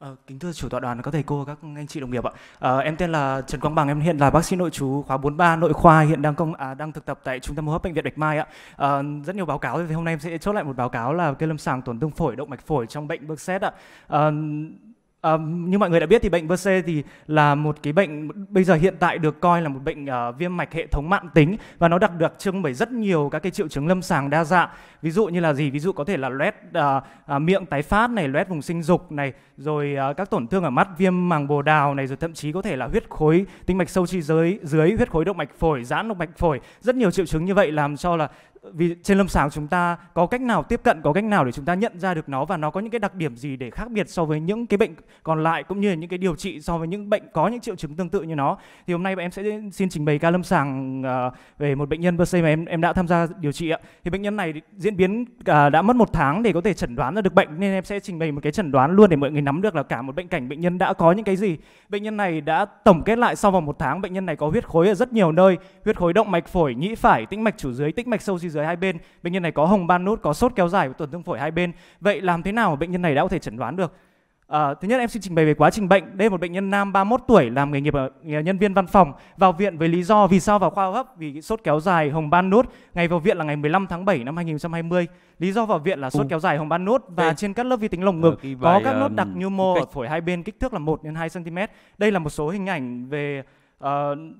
À, kính thưa chủ tọa đoàn, các thầy cô, các anh chị đồng nghiệp ạ. À, em tên là Trần Quang Bằng, em hiện là bác sĩ nội chú khóa 43 nội khoa, hiện đang công à, đang thực tập tại trung tâm hô hấp bệnh viện Bạch Mai ạ. À, rất nhiều báo cáo thì hôm nay em sẽ chốt lại một báo cáo là cái lâm sàng tổn thương phổi động mạch phổi trong bệnh Berset ạ. À, À, như mọi người đã biết thì bệnh BC thì là một cái bệnh bây giờ hiện tại được coi là một bệnh uh, viêm mạch hệ thống mạng tính và nó đặc được trưng bởi rất nhiều các cái triệu chứng lâm sàng đa dạng ví dụ như là gì ví dụ có thể là loét uh, uh, miệng tái phát này loét vùng sinh dục này rồi uh, các tổn thương ở mắt viêm màng bồ đào này rồi thậm chí có thể là huyết khối tinh mạch sâu chi dưới dưới huyết khối động mạch phổi giãn động mạch phổi rất nhiều triệu chứng như vậy làm cho là vì trên lâm sàng chúng ta có cách nào tiếp cận có cách nào để chúng ta nhận ra được nó và nó có những cái đặc điểm gì để khác biệt so với những cái bệnh còn lại cũng như là những cái điều trị so với những bệnh có những triệu chứng tương tự như nó thì hôm nay em sẽ xin trình bày ca lâm sàng ờ, về một bệnh nhân BC mà em em đã tham gia điều trị ạ thì bệnh nhân này diễn biến ờ, đã mất một tháng để có thể chẩn đoán ra được bệnh nên em sẽ trình bày một cái chẩn đoán luôn để mọi người nắm được là cả một bệnh cảnh bệnh nhân đã có những cái gì bệnh nhân này đã tổng kết lại sau vòng một tháng bệnh nhân này có huyết khối ở rất nhiều nơi huyết khối động mạch phổi nhĩ phải tĩnh mạch chủ dưới tĩnh mạch sâu dưới dưới hai bên bệnh nhân này có hồng ban nốt có sốt kéo dài và tổn thương phổi hai bên vậy làm thế nào mà bệnh nhân này đã có thể chẩn đoán được À, thứ nhất em xin trình bày về quá trình bệnh. Đây là một bệnh nhân nam 31 tuổi làm nghề nghiệp ở, nhân viên văn phòng vào viện với lý do vì sao vào khoa hô hấp vì sốt kéo dài hồng ban nốt. Ngày vào viện là ngày 15 tháng 7 năm 2020. Lý do vào viện là sốt kéo dài hồng ban nốt và Đây. trên các lớp vi tính lồng ngực ừ, có các nốt đặc như mô ở phổi hai bên kích thước là 1 đến 2 cm. Đây là một số hình ảnh về uh,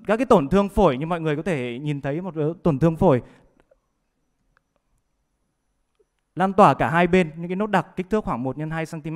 các cái tổn thương phổi như mọi người có thể nhìn thấy một tổn thương phổi lan tỏa cả hai bên những cái nốt đặc kích thước khoảng 1 x 2 cm.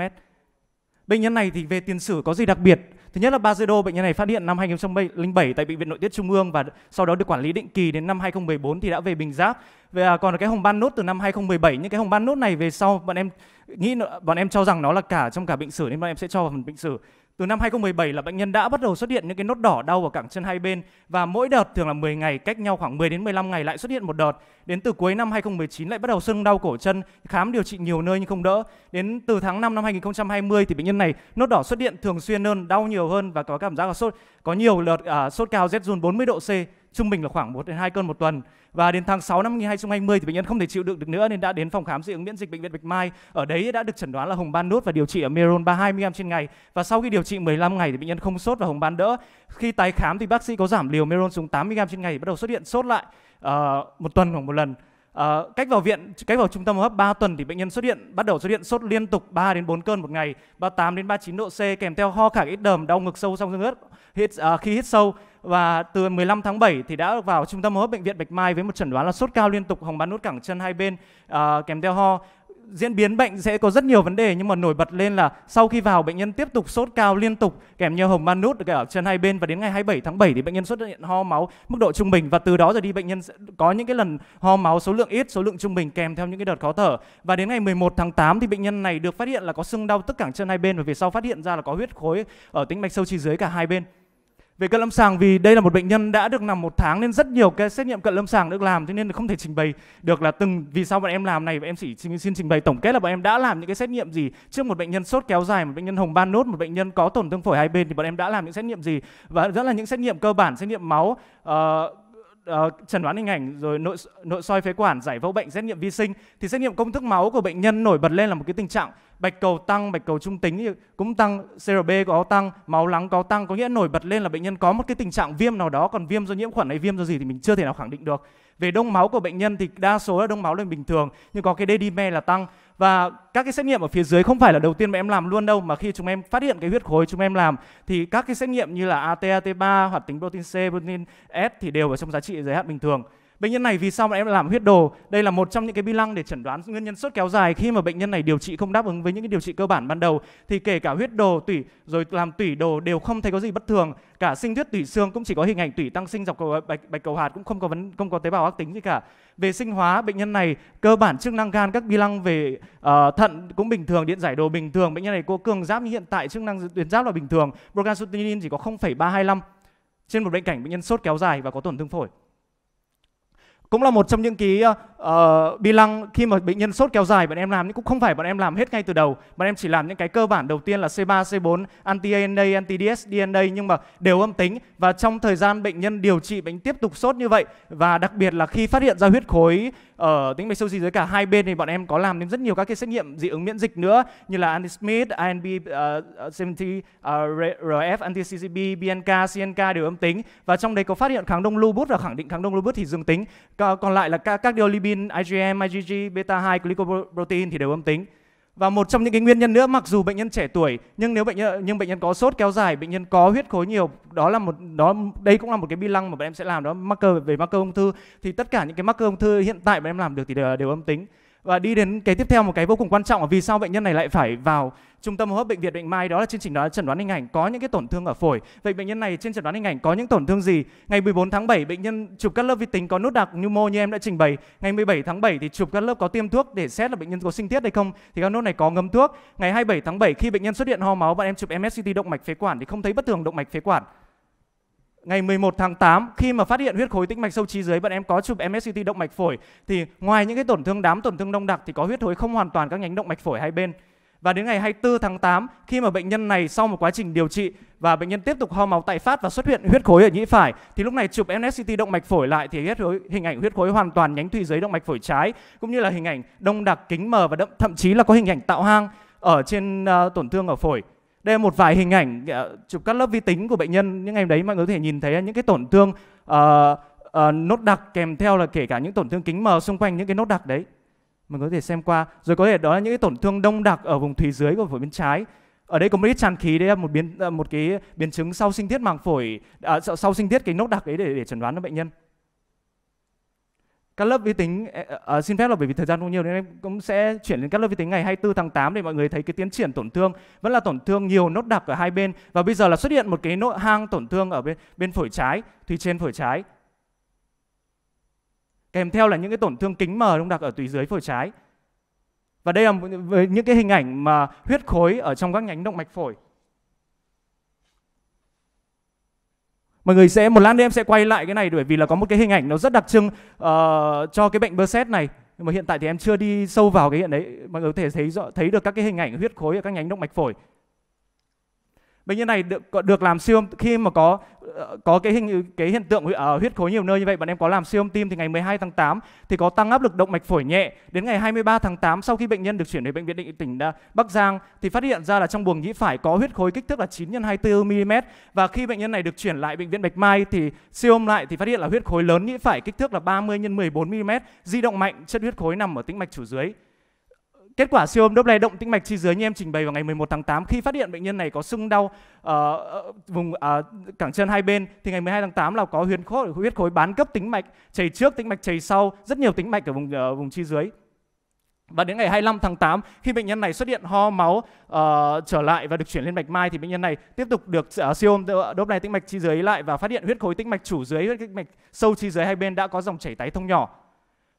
Bệnh nhân này thì về tiền sử có gì đặc biệt? Thứ nhất là Bazedo, bệnh nhân này phát hiện năm 2007 tại bệnh viện Nội tiết Trung ương và sau đó được quản lý định kỳ đến năm 2014 thì đã về Bình Giáp. về à, còn cái hồng ban nốt từ năm 2017, những cái hồng ban nốt này về sau bọn em nghĩ bọn em cho rằng nó là cả trong cả bệnh sử nên bọn em sẽ cho vào phần bệnh sử. Từ năm 2017 là bệnh nhân đã bắt đầu xuất hiện những cái nốt đỏ đau ở cẳng chân hai bên và mỗi đợt thường là 10 ngày cách nhau khoảng 10 đến 15 ngày lại xuất hiện một đợt. Đến từ cuối năm 2019 lại bắt đầu sưng đau cổ chân, khám điều trị nhiều nơi nhưng không đỡ. Đến từ tháng 5 năm 2020 thì bệnh nhân này nốt đỏ xuất hiện thường xuyên hơn, đau nhiều hơn và có cảm giác là sốt có nhiều đợt à, sốt cao rét run 40 độ C trung bình là khoảng 1 đến 2 cơn một tuần. Và đến tháng 6 năm 2020 thì bệnh nhân không thể chịu đựng được nữa nên đã đến phòng khám dị ứng miễn dịch bệnh viện Bạch Mai. Ở đấy đã được chẩn đoán là hồng ban nốt và điều trị ở Meron 32 mg trên ngày. Và sau khi điều trị 15 ngày thì bệnh nhân không sốt và hồng ban đỡ. Khi tái khám thì bác sĩ có giảm liều Meron xuống 8 mg trên ngày thì bắt đầu xuất hiện sốt lại uh, một tuần khoảng một lần. Uh, cách vào viện, cách vào trung tâm hô hấp 3 tuần thì bệnh nhân xuất hiện bắt đầu xuất hiện sốt liên tục 3 đến 4 cơn một ngày, 38 đến 39 độ C kèm theo ho khạc ít đờm, đau ngực sâu trong xương ướt. Hít, uh, khi hít sâu và từ 15 tháng 7 thì đã vào trung tâm hô hấp bệnh viện Bạch Mai với một chẩn đoán là sốt cao liên tục, hồng ban nút cẳng chân hai bên à, kèm theo ho. Diễn biến bệnh sẽ có rất nhiều vấn đề nhưng mà nổi bật lên là sau khi vào bệnh nhân tiếp tục sốt cao liên tục kèm theo hồng ban nút ở chân hai bên và đến ngày 27 tháng 7 thì bệnh nhân xuất hiện ho máu mức độ trung bình và từ đó rồi đi bệnh nhân sẽ có những cái lần ho máu số lượng ít, số lượng trung bình kèm theo những cái đợt khó thở. Và đến ngày 11 tháng 8 thì bệnh nhân này được phát hiện là có sưng đau tức cẳng chân hai bên và về sau phát hiện ra là có huyết khối ở tĩnh mạch sâu chi dưới cả hai bên về cận lâm sàng vì đây là một bệnh nhân đã được nằm một tháng nên rất nhiều cái xét nghiệm cận lâm sàng được làm cho nên không thể trình bày được là từng vì sao bọn em làm này và em chỉ xin, xin trình bày tổng kết là bọn em đã làm những cái xét nghiệm gì trước một bệnh nhân sốt kéo dài một bệnh nhân hồng ban nốt một bệnh nhân có tổn thương phổi hai bên thì bọn em đã làm những xét nghiệm gì và rất là những xét nghiệm cơ bản xét nghiệm máu uh, uh, chẩn đoán hình ảnh rồi nội nội soi phế quản giải phẫu bệnh xét nghiệm vi sinh thì xét nghiệm công thức máu của bệnh nhân nổi bật lên là một cái tình trạng bạch cầu tăng, bạch cầu trung tính cũng tăng, CRB có tăng, máu lắng có tăng, có nghĩa nổi bật lên là bệnh nhân có một cái tình trạng viêm nào đó, còn viêm do nhiễm khuẩn hay viêm do gì thì mình chưa thể nào khẳng định được. Về đông máu của bệnh nhân thì đa số là đông máu lên bình thường, nhưng có cái dedimer là tăng và các cái xét nghiệm ở phía dưới không phải là đầu tiên mà em làm luôn đâu mà khi chúng em phát hiện cái huyết khối chúng em làm thì các cái xét nghiệm như là AT, AT3 hoạt tính protein C, protein S thì đều ở trong giá trị giới hạn bình thường. Bệnh nhân này vì sao mà em làm huyết đồ? Đây là một trong những cái bi lăng để chẩn đoán nguyên nhân sốt kéo dài khi mà bệnh nhân này điều trị không đáp ứng với những cái điều trị cơ bản ban đầu thì kể cả huyết đồ, tủy rồi làm tủy đồ đều không thấy có gì bất thường, cả sinh thuyết tủy xương cũng chỉ có hình ảnh tủy tăng sinh dọc cầu ờ, bạch bạch cầu hạt cũng không có vấn không có tế bào ác tính gì cả. Về sinh hóa bệnh nhân này cơ bản chức năng gan các bi lăng về uh, thận cũng bình thường, điện giải đồ bình thường, bệnh nhân này có cường giáp như hiện tại chức năng tuyến giáp là bình thường, procalcitonin chỉ có 0,325 trên một bệnh cảnh bệnh nhân sốt kéo dài và có tổn thương phổi cũng là một trong những cái uh, bi lăng khi mà bệnh nhân sốt kéo dài bọn em làm nhưng cũng không phải bọn em làm hết ngay từ đầu bọn em chỉ làm những cái cơ bản đầu tiên là C3, C4, anti ANA, anti DS, DNA nhưng mà đều âm tính và trong thời gian bệnh nhân điều trị bệnh tiếp tục sốt như vậy và đặc biệt là khi phát hiện ra huyết khối ở ờ, tính mạch siêu gì dưới cả hai bên thì bọn em có làm đến rất nhiều các cái xét nghiệm dị ứng miễn dịch nữa như là anti Smith, INB uh, ờ, 70 ờ, uh, RF, anti CCB, BNK, CNK đều âm tính và trong đấy có phát hiện kháng đông lupus và khẳng định kháng đông lupus thì dương tính. Còn lại là các các điều libin, IgM, IgG, beta 2 glycoprotein thì đều âm tính. Và một trong những cái nguyên nhân nữa mặc dù bệnh nhân trẻ tuổi nhưng nếu bệnh nhân nhưng bệnh nhân có sốt kéo dài, bệnh nhân có huyết khối nhiều, đó là một đó đây cũng là một cái bi lăng mà bọn em sẽ làm đó marker về marker ung thư thì tất cả những cái marker ung thư hiện tại bọn em làm được thì đều, đều âm tính và đi đến cái tiếp theo một cái vô cùng quan trọng là vì sao bệnh nhân này lại phải vào trung tâm hô hấp bệnh viện Bệnh Mai đó là chương trình đó chẩn đoán hình ảnh có những cái tổn thương ở phổi. Vậy bệnh nhân này trên chẩn đoán hình ảnh có những tổn thương gì? Ngày 14 tháng 7 bệnh nhân chụp cắt lớp vi tính có nút đặc mô như em đã trình bày. Ngày 17 tháng 7 thì chụp cắt lớp có tiêm thuốc để xét là bệnh nhân có sinh tiết hay không thì các nốt này có ngấm thuốc. Ngày 27 tháng 7 khi bệnh nhân xuất hiện ho máu bọn em chụp MSCT động mạch phế quản thì không thấy bất thường động mạch phế quản ngày 11 tháng 8 khi mà phát hiện huyết khối tĩnh mạch sâu trí dưới bạn em có chụp MSCT động mạch phổi thì ngoài những cái tổn thương đám tổn thương đông đặc thì có huyết khối không hoàn toàn các nhánh động mạch phổi hai bên. Và đến ngày 24 tháng 8 khi mà bệnh nhân này sau một quá trình điều trị và bệnh nhân tiếp tục ho máu tại phát và xuất hiện huyết khối ở nhĩ phải thì lúc này chụp MSCT động mạch phổi lại thì huyết khối, hình ảnh huyết khối hoàn toàn nhánh thùy dưới động mạch phổi trái cũng như là hình ảnh đông đặc kính mờ và đậm, thậm chí là có hình ảnh tạo hang ở trên uh, tổn thương ở phổi đây là một vài hình ảnh ờ, chụp các lớp vi tính của bệnh nhân những ngày đấy mọi người có thể nhìn thấy những cái tổn thương uh, uh, nốt đặc kèm theo là kể cả những tổn thương kính mờ xung quanh những cái nốt đặc đấy mọi người có thể xem qua rồi có thể đó là những cái tổn thương đông đặc ở vùng thùy dưới của phổi bên trái ở đây có một ít tràn khí đấy là một biến một cái biến chứng sau sinh thiết màng phổi à, sau sinh thiết cái nốt đặc ấy để để chẩn đoán cho bệnh nhân các lớp vi tính uh, xin phép là bởi vì thời gian không nhiều nên em cũng sẽ chuyển đến các lớp vi tính ngày 24 tháng 8 để mọi người thấy cái tiến triển tổn thương vẫn là tổn thương nhiều nốt đặc ở hai bên và bây giờ là xuất hiện một cái nốt hang tổn thương ở bên bên phổi trái thùy trên phổi trái kèm theo là những cái tổn thương kính mờ nốt đặc ở tùy dưới phổi trái và đây là những cái hình ảnh mà huyết khối ở trong các nhánh động mạch phổi mọi người sẽ một lát nữa em sẽ quay lại cái này bởi vì là có một cái hình ảnh nó rất đặc trưng uh, cho cái bệnh bơ xét này nhưng mà hiện tại thì em chưa đi sâu vào cái hiện đấy mọi người có thể thấy rõ thấy được các cái hình ảnh huyết khối ở các nhánh động mạch phổi bệnh nhân này được được làm siêu âm khi mà có có cái hình cái hiện tượng ở huyết khối nhiều nơi như vậy bạn em có làm siêu âm tim thì ngày 12 tháng 8 thì có tăng áp lực động mạch phổi nhẹ đến ngày 23 tháng 8 sau khi bệnh nhân được chuyển đến bệnh viện định tỉnh à, Bắc Giang thì phát hiện ra là trong buồng nhĩ phải có huyết khối kích thước là 9 x 24 mm và khi bệnh nhân này được chuyển lại bệnh viện Bạch Mai thì siêu âm lại thì phát hiện là huyết khối lớn nhĩ phải kích thước là 30 x 14 mm di động mạnh chất huyết khối nằm ở tĩnh mạch chủ dưới Kết quả siêu âm Doppler động tĩnh mạch chi dưới như em trình bày vào ngày 11 tháng 8 khi phát hiện bệnh nhân này có sưng đau uh, vùng uh, cẳng chân hai bên thì ngày 12 tháng 8 là có huyết khối huyết khối bán cấp tĩnh mạch chảy trước tĩnh mạch chảy sau rất nhiều tĩnh mạch ở vùng uh, vùng chi dưới và đến ngày 25 tháng 8 khi bệnh nhân này xuất hiện ho máu uh, trở lại và được chuyển lên mạch mai thì bệnh nhân này tiếp tục được uh, siêu âm Doppler tĩnh mạch chi dưới lại và phát hiện huyết khối tĩnh mạch chủ dưới huyết tĩnh mạch sâu chi dưới hai bên đã có dòng chảy tái thông nhỏ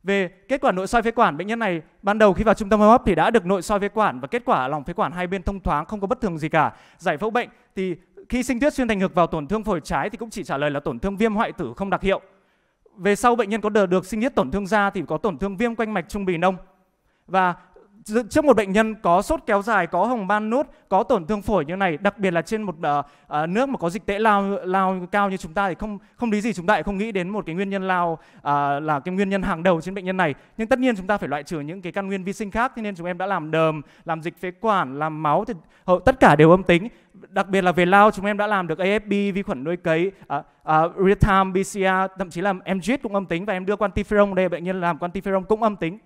về kết quả nội soi phế quản, bệnh nhân này ban đầu khi vào trung tâm hô hấp thì đã được nội soi phế quản và kết quả lòng phế quản hai bên thông thoáng không có bất thường gì cả. Giải phẫu bệnh thì khi sinh tuyết xuyên thành ngực vào tổn thương phổi trái thì cũng chỉ trả lời là tổn thương viêm hoại tử không đặc hiệu. Về sau bệnh nhân có được, được sinh thiết tổn thương da thì có tổn thương viêm quanh mạch trung bì nông. Và trước một bệnh nhân có sốt kéo dài, có hồng ban nốt, có tổn thương phổi như này, đặc biệt là trên một uh, uh, nước mà có dịch tễ lao lao cao như chúng ta thì không không lý gì chúng ta lại không nghĩ đến một cái nguyên nhân lao uh, là cái nguyên nhân hàng đầu trên bệnh nhân này. Nhưng tất nhiên chúng ta phải loại trừ những cái căn nguyên vi sinh khác, thế nên chúng em đã làm đờm, làm dịch phế quản, làm máu thì hầu tất cả đều âm tính. Đặc biệt là về lao chúng em đã làm được AFB vi khuẩn nuôi cấy, uh, uh, real time PCR, thậm chí là MGIT cũng âm tính và em đưa quantiferon đây bệnh nhân làm quantiferon cũng âm tính.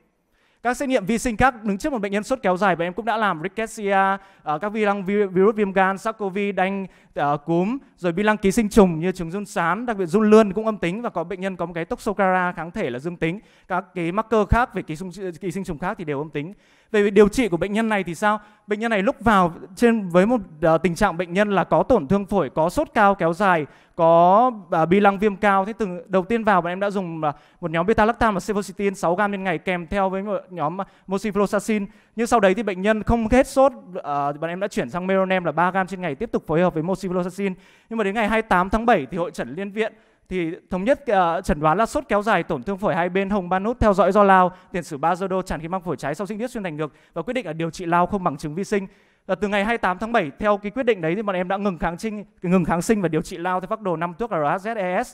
Các xét nghiệm vi sinh khác đứng trước một bệnh nhân sốt kéo dài và em cũng đã làm rickettsia, ờ, các vi lăng virus viêm gan, SARS-CoV, đanh, uh, cúm rồi bi lăng ký sinh trùng như trứng run sán đặc biệt run lươn cũng âm tính và có bệnh nhân có một cái toxocara kháng thể là dương tính các cái marker khác về ký sinh ký sinh trùng khác thì đều âm tính về điều trị của bệnh nhân này thì sao bệnh nhân này lúc vào trên với một uh, tình trạng bệnh nhân là có tổn thương phổi có sốt cao kéo dài có uh, bi lăng viêm cao thế từ đầu tiên vào bọn em đã dùng uh, một nhóm beta lactam và sevocitin 6 gam trên ngày kèm theo với một nhóm mosifloxacin nhưng sau đấy thì bệnh nhân không hết sốt à, bọn em đã chuyển sang Meronem là 3 gam trên ngày tiếp tục phối hợp với Moxifloxacin nhưng mà đến ngày 28 tháng 7 thì hội chẩn liên viện thì thống nhất uh, chẩn đoán là sốt kéo dài tổn thương phổi hai bên hồng ban nút theo dõi do lao tiền sử ba đô tràn khí măng phổi trái sau sinh thiết xuyên thành ngực và quyết định là điều trị lao không bằng chứng vi sinh là từ ngày 28 tháng 7 theo cái quyết định đấy thì bọn em đã ngừng kháng sinh ngừng kháng sinh và điều trị lao theo phác đồ 5 thuốc RHZES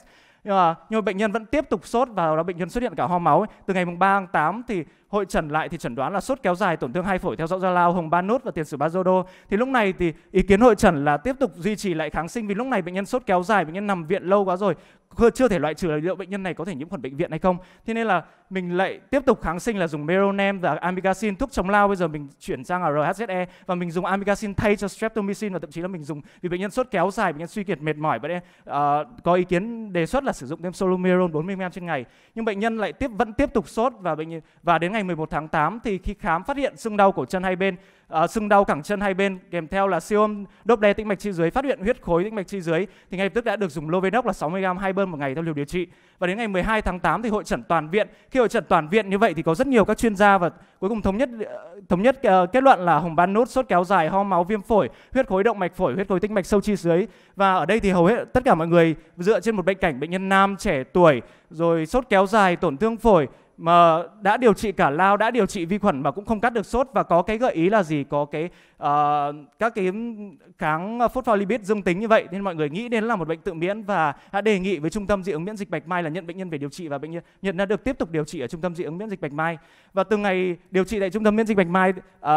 nhưng mà nhưng mà bệnh nhân vẫn tiếp tục sốt và đó bệnh nhân xuất hiện cả ho máu ấy. từ ngày mùng 3 tháng 8 thì hội trần lại thì chẩn đoán là sốt kéo dài tổn thương hai phổi theo dõi da lao hồng ba nốt và tiền sử ba đô thì lúc này thì ý kiến hội trần là tiếp tục duy trì lại kháng sinh vì lúc này bệnh nhân sốt kéo dài bệnh nhân nằm viện lâu quá rồi chưa thể loại trừ là liệu bệnh nhân này có thể nhiễm khuẩn bệnh viện hay không thế nên là mình lại tiếp tục kháng sinh là dùng Meronem và amikacin thuốc chống lao bây giờ mình chuyển sang là RHZE và mình dùng amikacin thay cho streptomycin và thậm chí là mình dùng vì bệnh nhân sốt kéo dài bệnh nhân suy kiệt mệt mỏi vậy uh, ờ, có ý kiến đề xuất là sử dụng thêm solumeron 40 mg trên ngày nhưng bệnh nhân lại tiếp vẫn tiếp tục sốt và bệnh nhân, và đến ngày 11 tháng 8 thì khi khám phát hiện sưng đau cổ chân hai bên uh, sưng đau cẳng chân hai bên kèm theo là siêu âm đốp đe tĩnh mạch chi dưới phát hiện huyết khối tĩnh mạch chi dưới thì ngay lập tức đã được dùng Lovenox là 60 g hai bơm một ngày theo liều điều trị và đến ngày 12 tháng 8 thì hội chẩn toàn viện khi khi trận toàn viện như vậy thì có rất nhiều các chuyên gia và cuối cùng thống nhất thống nhất ờ, kết luận là hồng ban nốt sốt kéo dài ho máu viêm phổi huyết khối động mạch phổi huyết khối tĩnh mạch sâu chi dưới và ở đây thì hầu hết tất cả mọi người dựa trên một bệnh cảnh bệnh nhân nam trẻ tuổi rồi sốt kéo dài tổn thương phổi mà đã điều trị cả lao đã điều trị vi khuẩn mà cũng không cắt được sốt và có cái gợi ý là gì có cái uh, các cái kháng phospholipid dương tính như vậy nên mọi người nghĩ đến là một bệnh tự miễn và đã đề nghị với trung tâm dị ứng miễn dịch bạch mai là nhận bệnh nhân về điều trị và bệnh nhân nhận đã được tiếp tục điều trị ở trung tâm dị ứng miễn dịch bạch mai và từ ngày điều trị tại trung tâm miễn dịch bạch mai uh,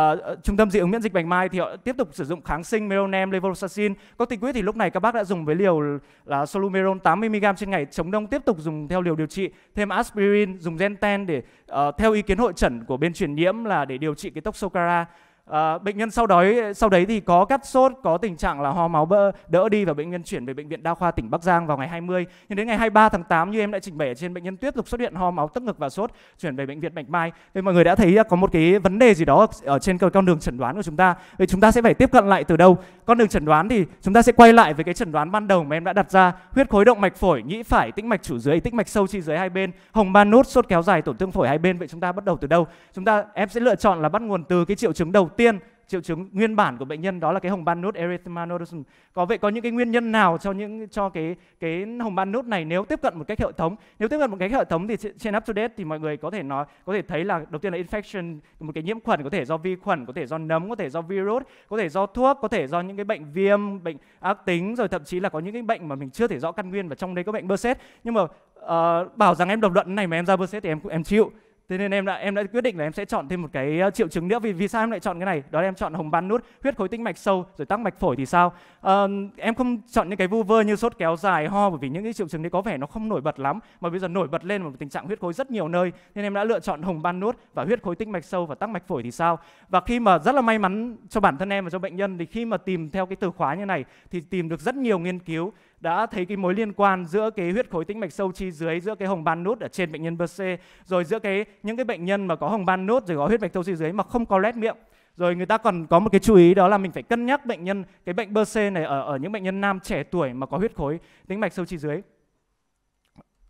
trung tâm dị ứng miễn dịch bạch mai thì họ tiếp tục sử dụng kháng sinh meronem levodopa corticoid thì lúc này các bác đã dùng với liều là solumeron 80 mg trên ngày chống đông tiếp tục dùng theo liều điều trị thêm aspirin dùng genten stent để uh, theo ý kiến hội chẩn của bên truyền nhiễm là để điều trị cái tốc sô cara À, bệnh nhân sau đó sau đấy thì có cắt sốt, có tình trạng là ho máu bơ, đỡ đi và bệnh nhân chuyển về bệnh viện đa khoa tỉnh Bắc Giang vào ngày 20. Nhưng đến ngày 23 tháng 8 như em đã trình bày ở trên bệnh nhân tiếp tục xuất hiện ho máu tức ngực và sốt, chuyển về bệnh viện Bạch Mai. Thì mọi người đã thấy à, có một cái vấn đề gì đó ở trên con đường chẩn đoán của chúng ta. Vậy chúng ta sẽ phải tiếp cận lại từ đâu? Con đường chẩn đoán thì chúng ta sẽ quay lại với cái chẩn đoán ban đầu mà em đã đặt ra, huyết khối động mạch phổi, nhĩ phải, tĩnh mạch chủ dưới, tĩnh mạch sâu chi dưới hai bên, hồng ban nốt, sốt kéo dài, tổn thương phổi hai bên. Vậy chúng ta bắt đầu từ đâu? Chúng ta em sẽ lựa chọn là bắt nguồn từ cái triệu chứng đầu tiên triệu chứng nguyên bản của bệnh nhân đó là cái hồng ban nốt erythema nodosum. Có vậy có những cái nguyên nhân nào cho những cho cái cái hồng ban nốt này nếu tiếp cận một cách hệ thống, nếu tiếp cận một cách hệ thống thì trên up to date thì mọi người có thể nói có thể thấy là đầu tiên là infection một cái nhiễm khuẩn có thể do vi khuẩn, có thể do nấm, có thể do virus, có thể do thuốc, có thể do những cái bệnh viêm, bệnh ác tính rồi thậm chí là có những cái bệnh mà mình chưa thể rõ căn nguyên và trong đấy có bệnh Berset. Nhưng mà uh, bảo rằng em độc luận này mà em ra Berset thì em em chịu Thế nên em đã em đã quyết định là em sẽ chọn thêm một cái ờ, triệu chứng nữa vì vì sao em lại chọn cái này? Đó là em chọn hồng ban nút, huyết khối tĩnh mạch sâu rồi tắc mạch phổi thì sao? À, em không chọn những cái vu vơ như sốt kéo dài ho bởi vì những cái triệu chứng đấy có vẻ nó không nổi bật lắm mà bây giờ nổi bật lên một tình trạng huyết khối rất nhiều nơi nên em đã lựa chọn hồng ban nút và huyết khối tĩnh mạch sâu và tắc mạch phổi thì sao? Và khi mà rất là may mắn cho bản thân em và cho bệnh nhân thì khi mà tìm theo cái từ khóa như này thì tìm được rất nhiều nghiên cứu đã thấy cái mối liên quan giữa cái huyết khối tĩnh mạch sâu chi dưới giữa cái hồng ban nốt ở trên bệnh nhân bơ BC rồi giữa cái những cái bệnh nhân mà có hồng ban nốt rồi có huyết mạch sâu chi dưới mà không có lét miệng rồi người ta còn có một cái chú ý đó là mình phải cân nhắc bệnh nhân cái bệnh bơ BC này ở ở những bệnh nhân nam trẻ tuổi mà có huyết khối tĩnh mạch sâu chi dưới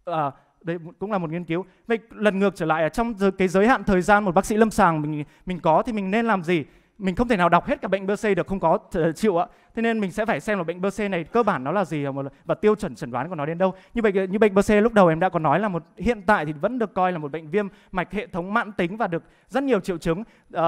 à, đây cũng là một nghiên cứu vậy lần ngược trở lại ở trong cái giới hạn thời gian một bác sĩ lâm sàng mình mình có thì mình nên làm gì mình không thể nào đọc hết cả bệnh bơ BC được không có ờ, chịu ạ thế nên mình sẽ phải xem là bệnh BC này cơ bản nó là gì và tiêu chuẩn chẩn đoán của nó đến đâu như bệnh như bệnh BC lúc đầu em đã có nói là một hiện tại thì vẫn được coi là một bệnh viêm mạch hệ thống mãn tính và được rất nhiều triệu chứng uh,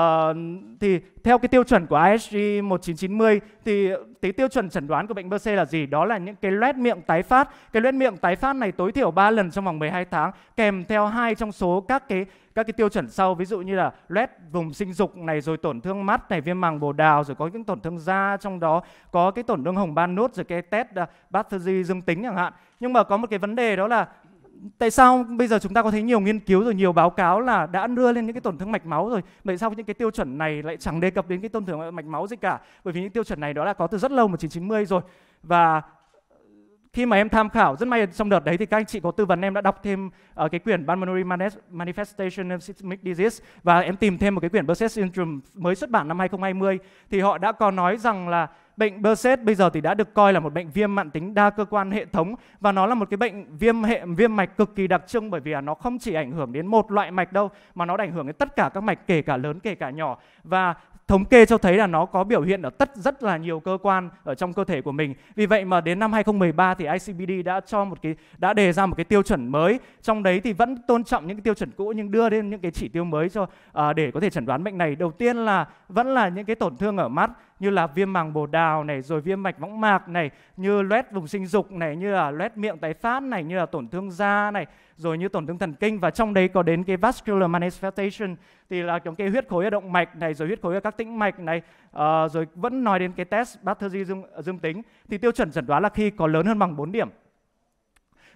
thì theo cái tiêu chuẩn của ISG 1990 thì cái tiêu chuẩn chẩn đoán của bệnh BC là gì đó là những cái loét miệng tái phát cái loét miệng tái phát này tối thiểu 3 lần trong vòng 12 tháng kèm theo hai trong số các cái các cái tiêu chuẩn sau ví dụ như là loét vùng sinh dục này rồi tổn thương mắt này viêm màng bồ đào rồi có những tổn thương da trong đó có cái tổn thương hồng ban nốt rồi cái test uh, à, pathology dương tính chẳng hạn nhưng mà có một cái vấn đề đó là tại sao bây giờ chúng ta có thấy nhiều nghiên cứu rồi nhiều báo cáo là đã đưa lên những cái tổn thương mạch máu rồi vậy sao những cái tiêu chuẩn này lại chẳng đề cập đến cái tổn thương mạch máu gì cả bởi vì những tiêu chuẩn này đó là có từ rất lâu 1990 rồi và khi mà em tham khảo rất may trong đợt đấy thì các anh chị có tư vấn em đã đọc thêm ở ờ, uh, cái quyển Pulmonary Manifestation of Systemic Disease và em tìm thêm một cái quyển Bursitis Syndrome mới xuất bản năm 2020 thì họ đã có nói rằng là bệnh Behcet bây giờ thì đã được coi là một bệnh viêm mạn tính đa cơ quan hệ thống và nó là một cái bệnh viêm hệ viêm mạch cực kỳ đặc trưng bởi vì là nó không chỉ ảnh hưởng đến một loại mạch đâu mà nó ảnh hưởng đến tất cả các mạch kể cả lớn kể cả nhỏ và thống kê cho thấy là nó có biểu hiện ở tất rất là nhiều cơ quan ở trong cơ thể của mình. Vì vậy mà đến năm 2013 thì ICBD đã cho một cái đã đề ra một cái tiêu chuẩn mới, trong đấy thì vẫn tôn trọng những cái tiêu chuẩn cũ nhưng đưa đến những cái chỉ tiêu mới cho à, để có thể chẩn đoán bệnh này. Đầu tiên là vẫn là những cái tổn thương ở mắt như là viêm màng bồ đào này rồi viêm mạch võng mạc này như loét vùng sinh dục này như là loét miệng tái phát này như là tổn thương da này rồi như tổn thương thần kinh và trong đấy có đến cái vascular manifestation thì là trong cái huyết khối ở động mạch này rồi huyết khối ở các tĩnh mạch này uh, rồi vẫn nói đến cái test battery dương, dương tính thì tiêu chuẩn chẩn đoán là khi có lớn hơn bằng 4 điểm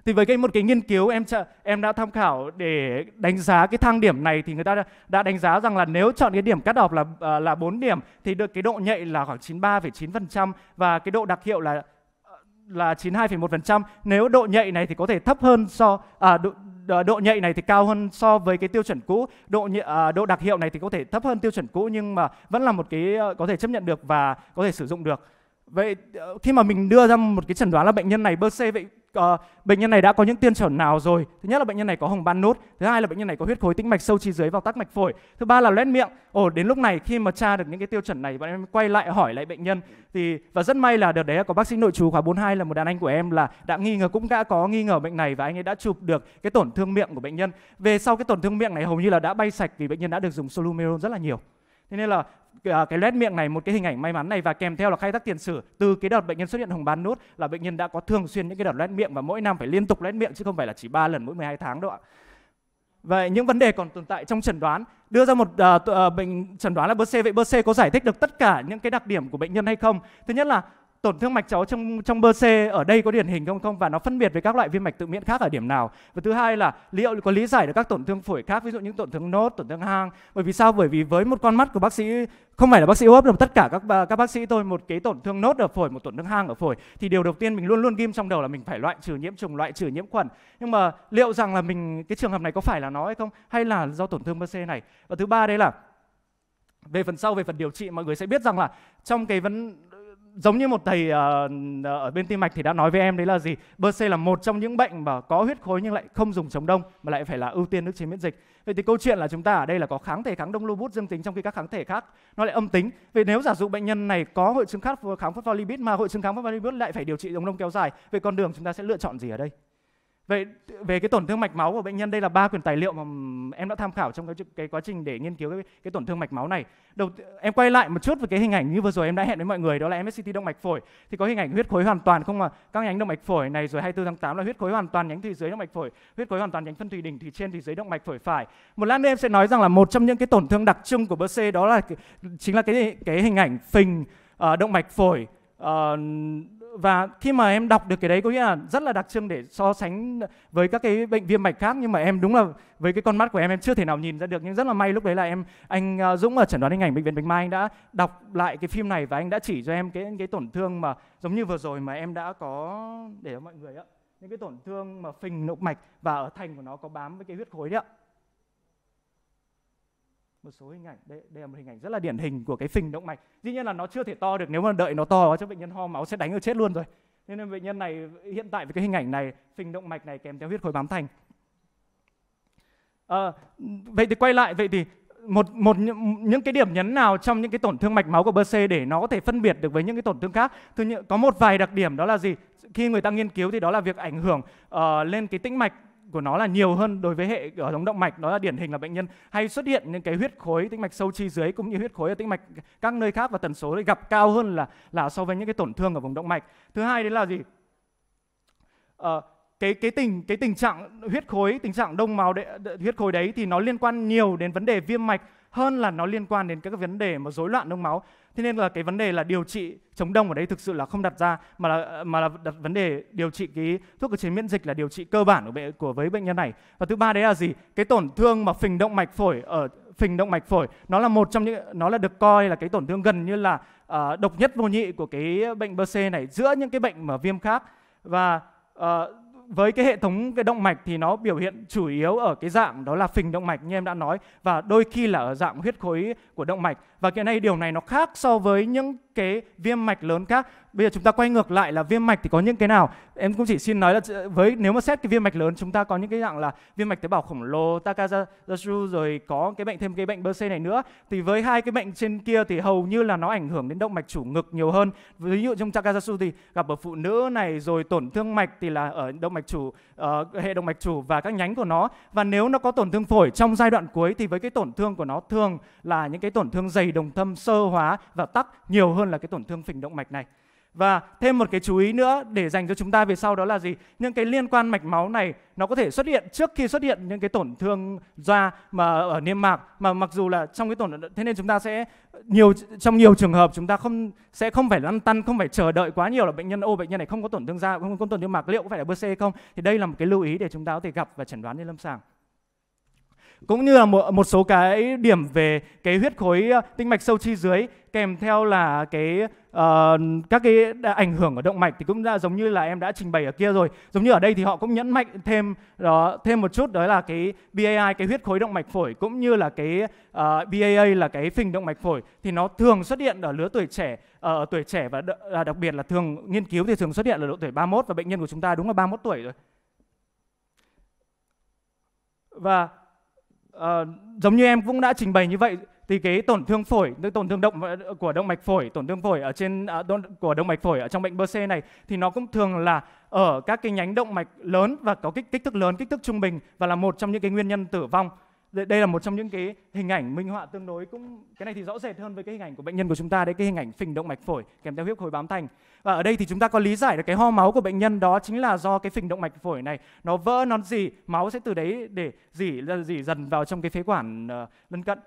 thì với cái một cái nghiên cứu em em đã tham khảo để đánh giá cái thang điểm này thì người ta đã, đánh giá rằng là nếu chọn cái điểm cắt off là à, là 4 điểm thì được cái độ nhạy là khoảng 93,9% và cái độ đặc hiệu là à, là 92,1%. Nếu độ nhạy này thì có thể thấp hơn so à, độ, à, độ nhạy này thì cao hơn so với cái tiêu chuẩn cũ, độ à, độ đặc hiệu này thì có thể thấp hơn tiêu chuẩn cũ nhưng mà vẫn là một cái có thể chấp nhận được và có thể sử dụng được. Vậy ờ, khi mà mình đưa ra một cái chẩn đoán là bệnh nhân này bơ c vậy uh, bệnh nhân này đã có những tiên chuẩn nào rồi thứ nhất là bệnh nhân này có hồng ban nốt thứ hai là bệnh nhân này có huyết khối tĩnh mạch sâu chi dưới vào tắc mạch phổi thứ ba là loét miệng ồ đến lúc này khi mà tra được những cái tiêu chuẩn này bọn em quay lại hỏi lại bệnh nhân thì và rất may là đợt đấy có bác sĩ nội chú khóa 42 là một đàn anh của em là đã nghi ngờ cũng đã có nghi ngờ bệnh này và anh ấy đã chụp được cái tổn thương miệng của bệnh nhân về sau cái tổn thương miệng này hầu như là đã bay sạch vì bệnh nhân đã được dùng solumeron rất là nhiều thế nên là cái, à, cái loét miệng này một cái hình ảnh may mắn này và kèm theo là khai thác tiền sử từ cái đợt bệnh nhân xuất hiện hồng bán nốt là bệnh nhân đã có thường xuyên những cái đợt loét miệng và mỗi năm phải liên tục loét miệng chứ không phải là chỉ 3 lần mỗi 12 tháng đâu ạ. Vậy những vấn đề còn tồn tại trong chẩn đoán đưa ra một uh, bệnh chẩn đoán là bơ c vậy bơ c có giải thích được tất cả những cái đặc điểm của bệnh nhân hay không? Thứ nhất là tổn thương mạch cháu trong trong bơ C ở đây có điển hình không không và nó phân biệt với các loại viêm mạch tự miễn khác ở điểm nào và thứ hai là liệu có lý giải được các tổn thương phổi khác ví dụ những tổn thương nốt tổn thương hang bởi vì sao bởi vì với một con mắt của bác sĩ không phải là bác sĩ hô hấp đâu tất cả các các bác sĩ tôi một cái tổn thương nốt ở phổi một tổn thương hang ở phổi thì điều đầu tiên mình luôn luôn ghim trong đầu là mình phải loại trừ nhiễm trùng loại trừ nhiễm khuẩn nhưng mà liệu rằng là mình cái trường hợp này có phải là nó hay không hay là do tổn thương bơ C này và thứ ba đây là về phần sau về phần điều trị mọi người sẽ biết rằng là trong cái vấn giống như một thầy uh, ở bên tim mạch thì đã nói với em đấy là gì bơ c là một trong những bệnh mà có huyết khối nhưng lại không dùng chống đông mà lại phải là ưu tiên nước chế miễn dịch vậy thì câu chuyện là chúng ta ở đây là có kháng thể kháng đông lupus dương tính trong khi các kháng thể khác nó lại âm tính vậy nếu giả dụ bệnh nhân này có hội chứng khác kháng phospholipid mà hội chứng kháng phospholipid lại phải điều trị chống đông kéo dài vậy con đường chúng ta sẽ lựa chọn gì ở đây Vậy về cái tổn thương mạch máu của bệnh nhân đây là ba quyển tài liệu mà em đã tham khảo trong cái, cái quá trình để nghiên cứu cái, cái tổn thương mạch máu này. Đầu em quay lại một chút về cái hình ảnh như vừa rồi em đã hẹn với mọi người đó là MSCT động mạch phổi thì có hình ảnh huyết khối hoàn toàn không mà các nhánh động mạch phổi này rồi 24 tháng 8 là huyết khối hoàn toàn nhánh thùy dưới động mạch phổi, huyết khối hoàn toàn nhánh phân thùy đỉnh thùy trên thùy dưới động mạch phổi phải. Một lát nữa em sẽ nói rằng là một trong những cái tổn thương đặc trưng của BC đó là chính là cái cái hình ảnh phình uh, động mạch phổi uh, và khi mà em đọc được cái đấy có nghĩa là rất là đặc trưng để so sánh với các cái bệnh viêm mạch khác nhưng mà em đúng là với cái con mắt của em em chưa thể nào nhìn ra được nhưng rất là may lúc đấy là em anh ờ, Dũng ở chẩn đoán hình ảnh bệnh viện Bạch Mai anh đã đọc lại cái phim này và anh đã chỉ cho em cái cái tổn thương mà giống như vừa rồi mà em đã có để cho mọi người ạ những cái tổn thương mà phình động mạch và ở thành của nó có bám với cái huyết khối đấy ạ một số hình ảnh đây, đây là một hình ảnh rất là điển hình của cái phình động mạch dĩ nhiên là nó chưa thể to được nếu mà đợi nó to quá cho bệnh nhân ho máu sẽ đánh ở chết luôn rồi nên, nên bệnh nhân này hiện tại với cái hình ảnh này phình động mạch này kèm theo huyết khối bám thành à, vậy thì quay lại vậy thì một một những cái điểm nhấn nào trong những cái tổn thương mạch máu của BC để nó có thể phân biệt được với những cái tổn thương khác. Thứ nhất có một vài đặc điểm đó là gì? Khi người ta nghiên cứu thì đó là việc ảnh hưởng uh, lên cái tĩnh mạch của nó là nhiều hơn đối với hệ ở ống động mạch đó là điển hình là bệnh nhân hay xuất hiện những cái huyết khối tĩnh mạch sâu chi dưới cũng như huyết khối ở tĩnh mạch các nơi khác và tần số gặp cao hơn là là so với những cái tổn thương ở vùng động mạch thứ hai đấy là gì ờ, cái cái tình cái tình trạng huyết khối tình trạng đông máu đấy, huyết khối đấy thì nó liên quan nhiều đến vấn đề viêm mạch hơn là nó liên quan đến các vấn đề mà rối loạn đông máu Thế nên là cái vấn đề là điều trị chống đông ở đấy thực sự là không đặt ra mà là mà là đặt vấn đề điều trị cái thuốc ức chế miễn dịch là điều trị cơ bản của bệnh của với bệnh nhân này. Và thứ ba đấy là gì? Cái tổn thương mà phình động mạch phổi ở phình động mạch phổi nó là một trong những nó là được coi là cái tổn thương gần như là uh, độc nhất vô nhị của cái bệnh BC này giữa những cái bệnh mà viêm khác và uh, với cái hệ thống cái động mạch thì nó biểu hiện chủ yếu ở cái dạng đó là phình động mạch như em đã nói và đôi khi là ở dạng huyết khối của động mạch và hiện nay điều này nó khác so với những cái viêm mạch lớn khác Bây giờ chúng ta quay ngược lại là viêm mạch thì có những cái nào? Em cũng chỉ xin nói là với nếu mà xét cái viêm mạch lớn chúng ta có những cái dạng là viêm mạch tế bào khổng lồ, Takayasu rồi có cái bệnh thêm cái bệnh BC này nữa. Thì với hai cái bệnh trên kia thì hầu như là nó ảnh hưởng đến động mạch chủ ngực nhiều hơn. Ví dụ trong Takayasu thì gặp ở phụ nữ này rồi tổn thương mạch thì là ở động mạch chủ uh, hệ động mạch chủ và các nhánh của nó. Và nếu nó có tổn thương phổi trong giai đoạn cuối thì với cái tổn thương của nó thường là những cái tổn thương dày đồng thâm sơ hóa và tắc nhiều hơn là cái tổn thương phình động mạch này. Và thêm một cái chú ý nữa để dành cho chúng ta về sau đó là gì? Những cái liên quan mạch máu này nó có thể xuất hiện trước khi xuất hiện những cái tổn thương da mà ở niêm mạc mà mặc dù là trong cái tổn thế nên chúng ta sẽ nhiều trong nhiều trường hợp chúng ta không sẽ không phải lăn tăn không phải chờ đợi quá nhiều là bệnh nhân ô bệnh nhân này không có tổn thương da không có tổn thương mạc liệu có phải là bơ xê không thì đây là một cái lưu ý để chúng ta có thể gặp và chẩn đoán trên lâm sàng cũng như là một một số cái điểm về cái huyết khối ờ, tinh mạch sâu chi dưới kèm theo là cái uh, các cái ảnh hưởng ở động mạch thì cũng ra giống như là em đã trình bày ở kia rồi giống như ở đây thì họ cũng nhấn mạnh thêm đó ờ, thêm một chút đó là cái BAI cái huyết khối động mạch phổi cũng như là cái uh, BAA là cái phình động mạch phổi thì nó thường xuất hiện ở lứa tuổi trẻ ở uh, tuổi trẻ và đ- đặc biệt là thường nghiên cứu thì thường xuất hiện ở độ tuổi 31 và bệnh nhân của chúng ta đúng là 31 tuổi rồi và à, giống như em cũng đã trình bày như vậy thì cái tổn thương phổi, cái tổn thương động ờ, của động mạch phổi, tổn thương phổi ở trên à, của động mạch phổi ở trong bệnh bơ BC này thì nó cũng thường là ở các cái nhánh động mạch lớn và có kích kích thước lớn, kích thước trung bình và là một trong những cái nguyên nhân tử vong đây là một trong những cái hình ảnh minh họa tương đối cũng cái này thì rõ rệt hơn với cái hình ảnh của bệnh nhân của chúng ta đấy cái hình ảnh phình động mạch phổi kèm theo huyết khối bám thành và ở đây thì chúng ta có lý giải được cái ho máu của bệnh nhân đó chính là do cái phình động mạch phổi này nó vỡ nó gì máu sẽ từ đấy để dỉ dỉ dần vào trong cái phế quản uh, lân cận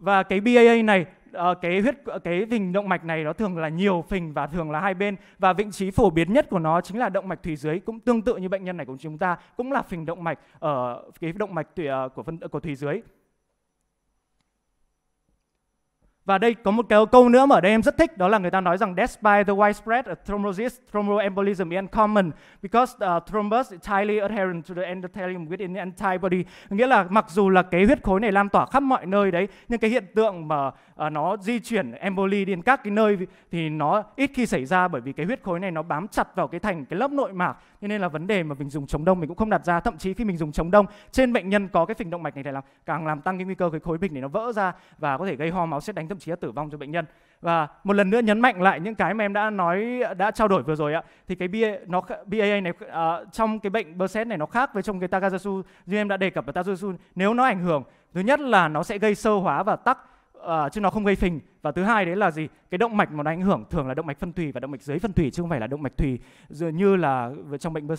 và cái BAA này ờ, cái huyết cái vình động mạch này nó thường là nhiều phình và thường là hai bên và vị trí phổ biến nhất của nó chính là động mạch thủy dưới cũng tương tự như bệnh nhân này của chúng ta cũng là phình động mạch ở ờ, cái động mạch thủy, ờ, của phân, của thủy dưới và đây có một cái câu nữa mà ở đây em rất thích đó là người ta nói rằng despite the widespread of thrombosis, thromboembolism is uncommon because the uh, thrombus is highly adherent to the endothelium within the antibody. Nghĩa là mặc dù là cái huyết khối này lan tỏa khắp mọi nơi đấy, nhưng cái hiện tượng mà uh, nó di chuyển emboli đến các cái nơi thì nó ít khi xảy ra bởi vì cái huyết khối này nó bám chặt vào cái thành cái lớp nội mạc Thế nên là vấn đề mà mình dùng chống đông mình cũng không đặt ra. Thậm chí khi mình dùng chống đông trên bệnh nhân có cái phình động mạch này thì làm càng làm tăng cái nguy cơ cái khối bình để nó vỡ ra và có thể gây ho máu sẽ đánh thậm chí là tử vong cho bệnh nhân. Và một lần nữa nhấn mạnh lại những cái mà em đã nói đã trao đổi vừa rồi ạ. Thì cái BA nó BAA này uh, trong cái bệnh Berset này nó khác với trong cái Tagazatsu như em đã đề cập ở Tagazatsu nếu nó ảnh hưởng thứ nhất là nó sẽ gây sơ hóa và tắc uh, chứ nó không gây phình và thứ hai đấy là gì cái động mạch mà nó ảnh hưởng thường là động mạch phân thủy và động mạch dưới phân thủy chứ không phải là động mạch thủy như là trong bệnh bơ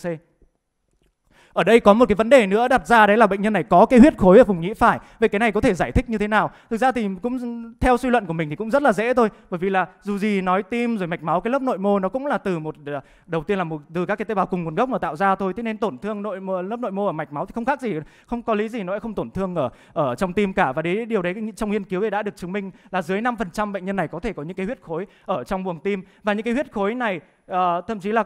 ở đây có một cái vấn đề nữa đặt ra đấy là bệnh nhân này có cái huyết khối ở vùng nhĩ phải. về cái này có thể giải thích như thế nào? Thực ra thì cũng theo suy luận của mình thì cũng rất là dễ thôi, bởi vì là dù gì nói tim rồi mạch máu cái lớp nội mô nó cũng là từ một ờ, đầu tiên là một từ các cái tế bào cùng nguồn gốc mà tạo ra thôi. Thế nên tổn thương nội mô, lớp nội mô ở mạch máu thì không khác gì, không có lý gì nó không tổn thương ở ở trong tim cả và đấy điều đấy trong nghiên cứu thì đã được chứng minh là dưới 5% bệnh nhân này có thể có những cái huyết khối ở trong buồng tim và những cái huyết khối này uh, thậm chí là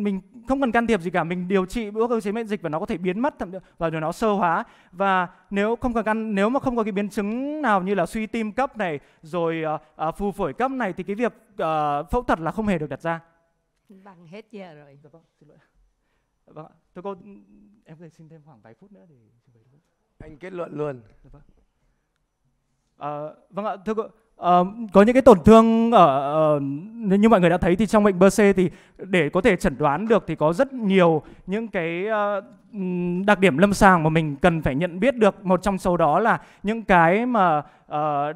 mình không cần can thiệp gì cả mình điều trị bước cơ chế miễn dịch và nó có thể biến mất thậm và rồi nó sơ hóa và nếu không cần can nếu mà không có cái biến chứng nào như là suy tim cấp này rồi uh, uh, phù phổi cấp này thì cái việc uh, phẫu thuật là không hề được đặt ra bằng hết giờ rồi dạ vâng xin lỗi vâng ạ thưa em có thể xin thêm khoảng vài phút nữa thì anh kết luận luôn dạ vâng à, vâng ạ thưa cô Uh, có những cái tổn thương ở uh, như mọi người đã thấy thì trong bệnh BC thì để có thể chẩn đoán được thì có rất nhiều những cái uh, đặc điểm lâm sàng mà mình cần phải nhận biết được một trong số đó là những cái mà uh,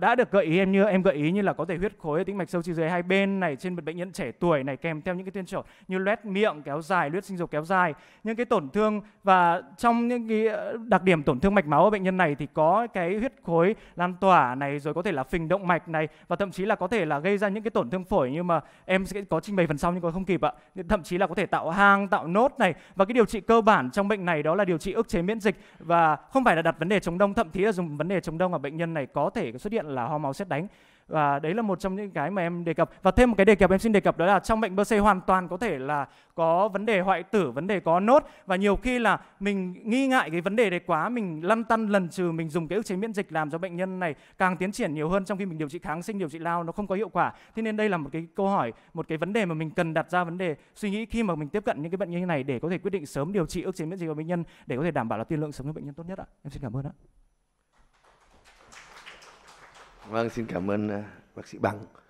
đã được gợi ý em như em gợi ý như là có thể huyết khối ở tĩnh mạch sâu chi dưới hai bên này trên bệnh nhân trẻ tuổi này kèm theo những cái tuyên trổ như loét miệng kéo dài loét sinh dục kéo dài những cái tổn thương và trong những cái ờ, đặc điểm tổn thương mạch máu ở bệnh nhân này thì có cái huyết khối lan tỏa này rồi có thể là phình động mạch này và thậm chí là có thể là gây ra những cái tổn thương phổi nhưng mà em sẽ có trình bày phần sau nhưng còn không kịp ạ thậm chí là có thể tạo hang tạo nốt này và cái điều trị cơ bản trong bệnh này đó là điều trị ức chế miễn dịch và không phải là đặt vấn đề chống đông thậm chí là dùng vấn đề chống đông ở bệnh nhân này có thể xuất hiện là ho máu xét đánh và đấy là một trong những cái mà em đề cập và thêm một cái đề cập em xin đề cập đó là trong bệnh BC hoàn toàn có thể là có vấn đề hoại tử vấn đề có nốt và nhiều khi là mình nghi ngại cái vấn đề đấy quá mình lăn tăn lần trừ mình dùng cái ức chế miễn dịch làm cho bệnh nhân này càng tiến triển nhiều hơn trong khi mình điều trị kháng sinh điều trị lao nó không có hiệu quả thế nên đây là một cái câu hỏi một cái vấn đề mà mình cần đặt ra vấn đề suy nghĩ khi mà mình tiếp cận những cái bệnh nhân như này để có thể quyết định sớm điều trị ức chế miễn dịch của bệnh nhân để có thể đảm bảo là tiên lượng sống của bệnh nhân tốt nhất ạ em xin cảm ơn ạ vâng xin cảm ơn à, bác sĩ bằng